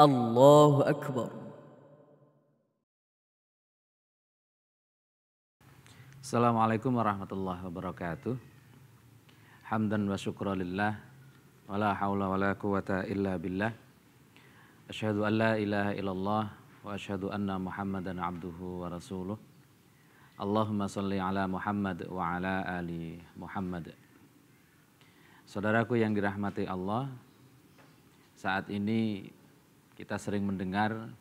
الله أكبر السلام عليكم ورحمة الله وبركاته حمدا وشكرا لله ولا حول ولا قوة إلا بالله أشهد أن لا إله إلا الله وأشهد أن محمدا عبده ورسوله اللهم صل على محمد وعلى آل محمد Saudaraku yang dirahmati Allah, saat ini kita sering mendengar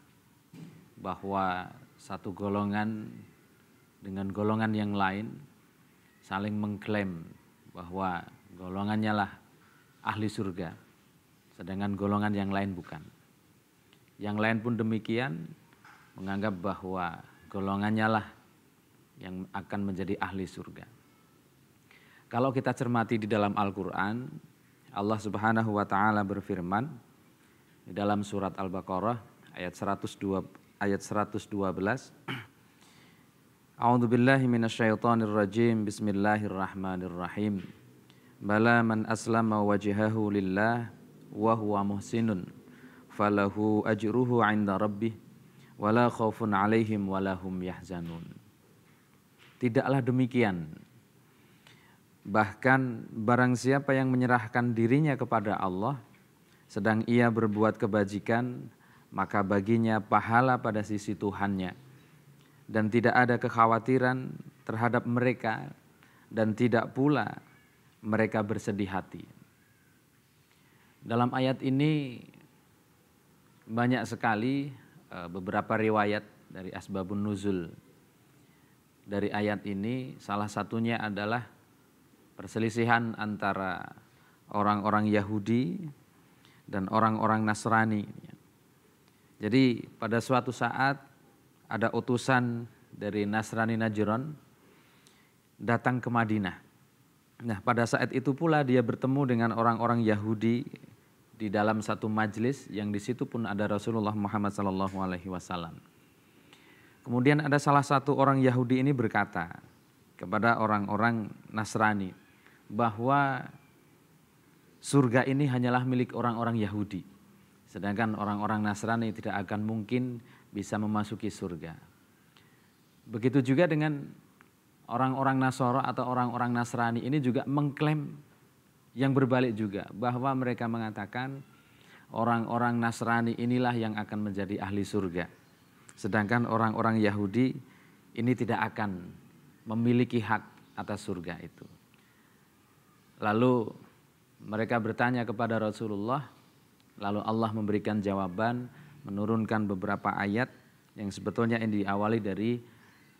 bahwa satu golongan dengan golongan yang lain saling mengklaim bahwa golongannya lah ahli surga, sedangkan golongan yang lain bukan. Yang lain pun demikian menganggap bahwa golongannya lah yang akan menjadi ahli surga. Kalau kita cermati di dalam Al-Quran, Allah Subhanahu wa Ta'ala berfirman, di dalam surat Al-Baqarah ayat 102 ayat 112 A'udzu billahi minasyaitonir rajim Bismillahirrahmanirrahim Bala man aslama wajhahu lillah wa huwa muhsinun falahu ajruhu 'inda rabbih wala khaufun 'alaihim wala hum yahzanun Tidaklah demikian Bahkan barang siapa yang menyerahkan dirinya kepada Allah sedang ia berbuat kebajikan, maka baginya pahala pada sisi Tuhannya. Dan tidak ada kekhawatiran terhadap mereka dan tidak pula mereka bersedih hati. Dalam ayat ini banyak sekali e, beberapa riwayat dari asbabun nuzul dari ayat ini salah satunya adalah perselisihan antara orang-orang Yahudi dan orang-orang Nasrani. Jadi pada suatu saat ada utusan dari Nasrani Najran datang ke Madinah. Nah pada saat itu pula dia bertemu dengan orang-orang Yahudi di dalam satu majlis yang di situ pun ada Rasulullah Muhammad Sallallahu Alaihi Wasallam. Kemudian ada salah satu orang Yahudi ini berkata kepada orang-orang Nasrani bahwa surga ini hanyalah milik orang-orang Yahudi. Sedangkan orang-orang Nasrani tidak akan mungkin bisa memasuki surga. Begitu juga dengan orang-orang Nasoro atau orang-orang Nasrani ini juga mengklaim yang berbalik juga bahwa mereka mengatakan orang-orang Nasrani inilah yang akan menjadi ahli surga. Sedangkan orang-orang Yahudi ini tidak akan memiliki hak atas surga itu. Lalu mereka bertanya kepada Rasulullah, lalu Allah memberikan jawaban, menurunkan beberapa ayat yang sebetulnya ini diawali dari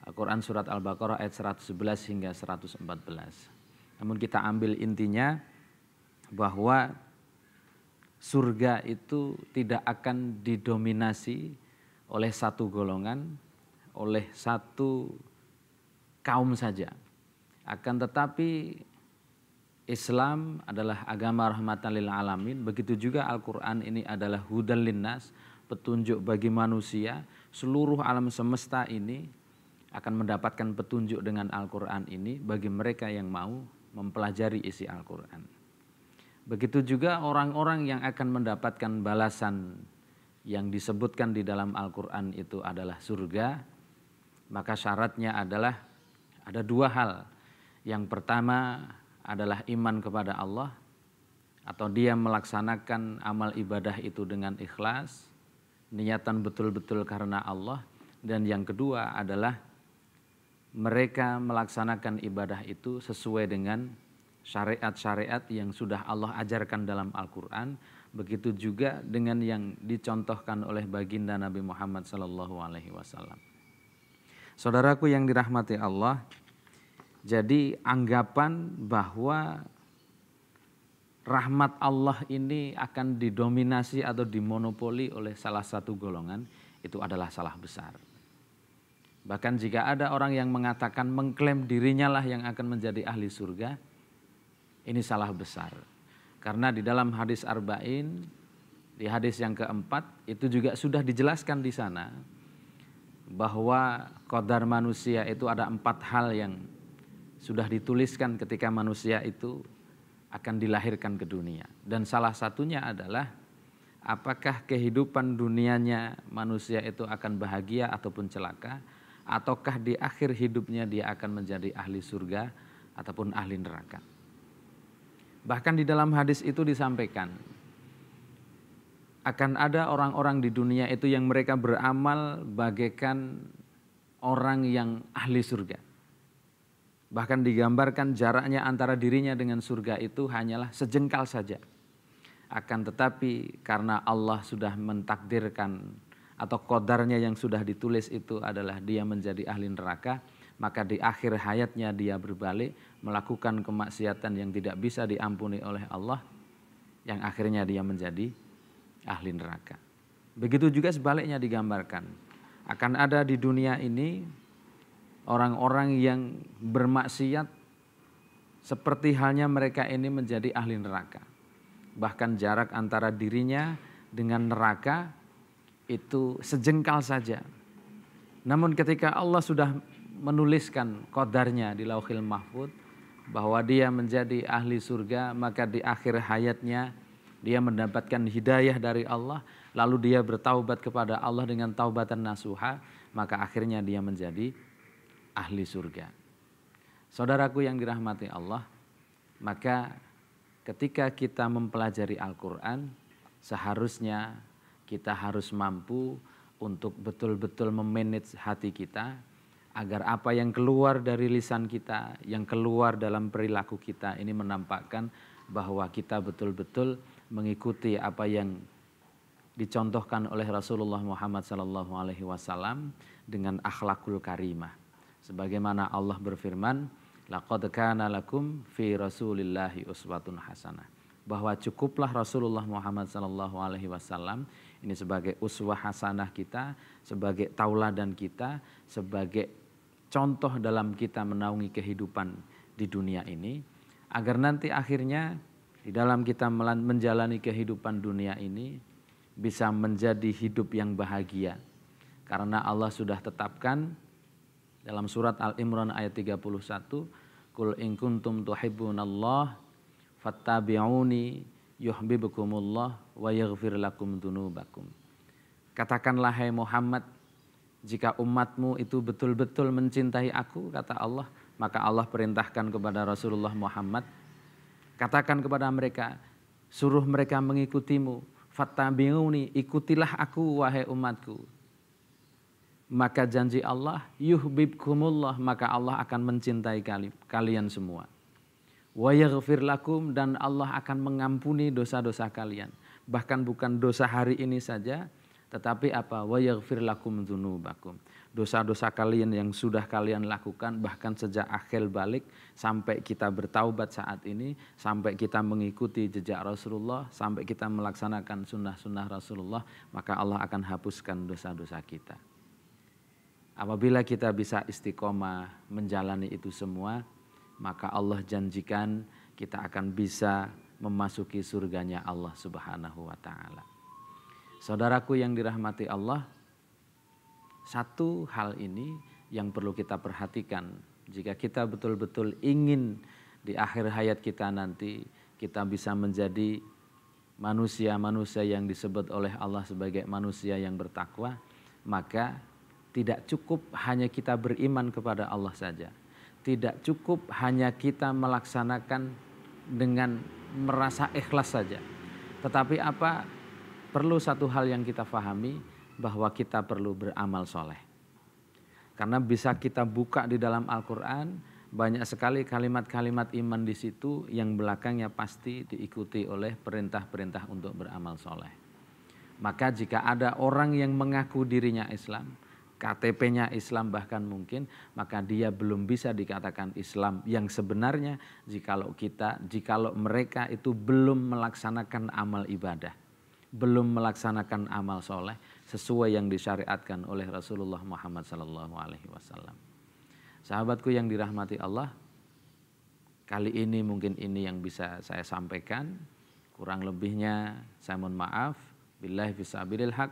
Al-Quran Surat Al-Baqarah ayat 111 hingga 114. Namun kita ambil intinya bahwa surga itu tidak akan didominasi oleh satu golongan, oleh satu kaum saja. Akan tetapi Islam adalah agama rahmatan lil alamin, begitu juga Al-Qur'an ini adalah hudal linnas, petunjuk bagi manusia. Seluruh alam semesta ini akan mendapatkan petunjuk dengan Al-Qur'an ini bagi mereka yang mau mempelajari isi Al-Qur'an. Begitu juga orang-orang yang akan mendapatkan balasan yang disebutkan di dalam Al-Qur'an itu adalah surga, maka syaratnya adalah ada dua hal. Yang pertama adalah iman kepada Allah atau dia melaksanakan amal ibadah itu dengan ikhlas, niatan betul-betul karena Allah dan yang kedua adalah mereka melaksanakan ibadah itu sesuai dengan syariat-syariat yang sudah Allah ajarkan dalam Al-Qur'an, begitu juga dengan yang dicontohkan oleh baginda Nabi Muhammad SAW. Saudaraku yang dirahmati Allah, jadi anggapan bahwa rahmat Allah ini akan didominasi atau dimonopoli oleh salah satu golongan itu adalah salah besar. Bahkan jika ada orang yang mengatakan mengklaim dirinya lah yang akan menjadi ahli surga, ini salah besar. Karena di dalam hadis Arba'in, di hadis yang keempat, itu juga sudah dijelaskan di sana bahwa kodar manusia itu ada empat hal yang sudah dituliskan ketika manusia itu akan dilahirkan ke dunia. Dan salah satunya adalah apakah kehidupan dunianya manusia itu akan bahagia ataupun celaka ataukah di akhir hidupnya dia akan menjadi ahli surga ataupun ahli neraka. Bahkan di dalam hadis itu disampaikan akan ada orang-orang di dunia itu yang mereka beramal bagaikan orang yang ahli surga Bahkan digambarkan jaraknya antara dirinya dengan surga itu hanyalah sejengkal saja. Akan tetapi karena Allah sudah mentakdirkan atau kodarnya yang sudah ditulis itu adalah dia menjadi ahli neraka, maka di akhir hayatnya dia berbalik melakukan kemaksiatan yang tidak bisa diampuni oleh Allah, yang akhirnya dia menjadi ahli neraka. Begitu juga sebaliknya digambarkan. Akan ada di dunia ini orang-orang yang bermaksiat seperti halnya mereka ini menjadi ahli neraka. Bahkan jarak antara dirinya dengan neraka itu sejengkal saja. Namun ketika Allah sudah menuliskan kodarnya di lauhil mahfud bahwa dia menjadi ahli surga maka di akhir hayatnya dia mendapatkan hidayah dari Allah lalu dia bertaubat kepada Allah dengan taubatan nasuha maka akhirnya dia menjadi ahli surga. Saudaraku yang dirahmati Allah, maka ketika kita mempelajari Al-Quran, seharusnya kita harus mampu untuk betul-betul memanage hati kita agar apa yang keluar dari lisan kita, yang keluar dalam perilaku kita ini menampakkan bahwa kita betul-betul mengikuti apa yang dicontohkan oleh Rasulullah Muhammad SAW dengan akhlakul karimah Sebagaimana Allah berfirman, laqad kana lakum fi rasulillahi uswatun hasanah. Bahwa cukuplah Rasulullah Muhammad sallallahu alaihi wasallam ini sebagai uswah hasanah kita, sebagai tauladan kita, sebagai contoh dalam kita menaungi kehidupan di dunia ini agar nanti akhirnya di dalam kita menjalani kehidupan dunia ini bisa menjadi hidup yang bahagia karena Allah sudah tetapkan dalam surat Al-Imran ayat 31, Kul in kuntum tuhibbunallah fattabi'uni yuhibbukumullah wa yaghfir lakum dunubakum. Katakanlah hai Muhammad, jika umatmu itu betul-betul mencintai aku, kata Allah, maka Allah perintahkan kepada Rasulullah Muhammad, katakan kepada mereka, suruh mereka mengikutimu, fattabi'uni, ikutilah aku wahai umatku maka janji Allah yuhibbukumullah maka Allah akan mencintai kalian semua. Wa yaghfir lakum dan Allah akan mengampuni dosa-dosa kalian. Bahkan bukan dosa hari ini saja tetapi apa? Wa yaghfir lakum dzunubakum. Dosa-dosa kalian yang sudah kalian lakukan bahkan sejak akhir balik sampai kita bertaubat saat ini, sampai kita mengikuti jejak Rasulullah, sampai kita melaksanakan sunnah-sunnah Rasulullah, maka Allah akan hapuskan dosa-dosa kita. Apabila kita bisa istiqomah menjalani itu semua, maka Allah janjikan kita akan bisa memasuki surganya Allah Subhanahu wa taala. Saudaraku yang dirahmati Allah, satu hal ini yang perlu kita perhatikan jika kita betul-betul ingin di akhir hayat kita nanti kita bisa menjadi manusia-manusia yang disebut oleh Allah sebagai manusia yang bertakwa, maka tidak cukup hanya kita beriman kepada Allah saja. Tidak cukup hanya kita melaksanakan dengan merasa ikhlas saja. Tetapi apa? Perlu satu hal yang kita fahami bahwa kita perlu beramal soleh. Karena bisa kita buka di dalam Al-Quran, banyak sekali kalimat-kalimat iman di situ yang belakangnya pasti diikuti oleh perintah-perintah untuk beramal soleh. Maka jika ada orang yang mengaku dirinya Islam, KTP-nya Islam bahkan mungkin, maka dia belum bisa dikatakan Islam yang sebenarnya jikalau kita, jikalau mereka itu belum melaksanakan amal ibadah, belum melaksanakan amal soleh sesuai yang disyariatkan oleh Rasulullah Muhammad Sallallahu Alaihi Wasallam. Sahabatku yang dirahmati Allah, kali ini mungkin ini yang bisa saya sampaikan. Kurang lebihnya saya mohon maaf. Billahi fisabilil haq.